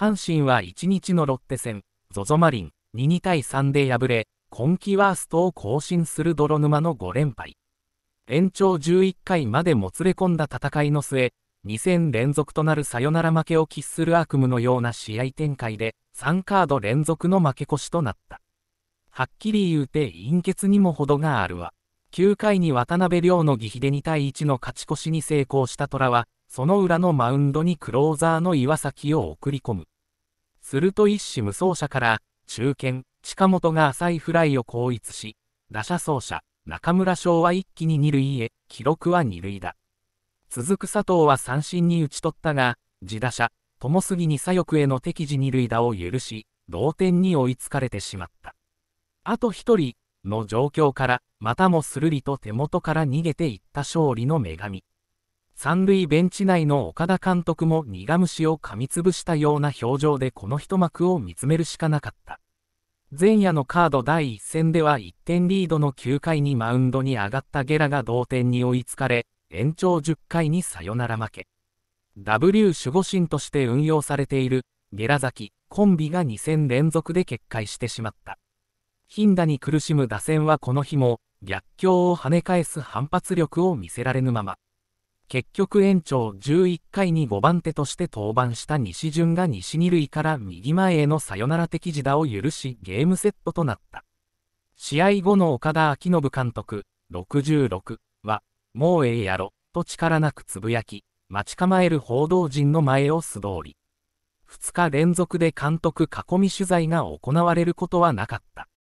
阪神は1日のロッテ戦、ZOZO マリン22対3で敗れ、今季ワーストを更新する泥沼の5連敗。延長11回までもつれ込んだ戦いの末、2戦連続となるサヨナラ負けを喫する悪夢のような試合展開で、3カード連続の負け越しとなった。はっきり言うて陰血にも程があるわ。9回に渡辺亮の義秀2対1の勝ち越しに成功した虎は、その裏のマウンドにクローザーの岩崎を送り込む。すると一子無双者から、中堅、近本が浅いフライを後逸し、打者走者、中村翔は一気に二塁へ、記録は二塁だ。続く佐藤は三振に打ち取ったが、自打者、友杉に左翼への敵地二塁打を許し、同点に追いつかれてしまった。あと一人の状況から、またもするりと手元から逃げていった勝利の女神。三塁ベンチ内の岡田監督も苦虫を噛みつぶしたような表情でこの一幕を見つめるしかなかった。前夜のカード第1戦では1点リードの9回にマウンドに上がったゲラが同点に追いつかれ、延長10回にサヨナラ負け。W 守護神として運用されているゲラ崎コンビが2戦連続で決壊してしまった。頻打に苦しむ打線はこの日も逆境を跳ね返す反発力を見せられぬまま。結局延長11回に5番手として登板した西潤が西二塁から右前へのサヨナラ的自打を許しゲームセットとなった。試合後の岡田昭信監督、66は、もうええやろ、と力なくつぶやき、待ち構える報道陣の前を素通り。2日連続で監督囲み取材が行われることはなかった。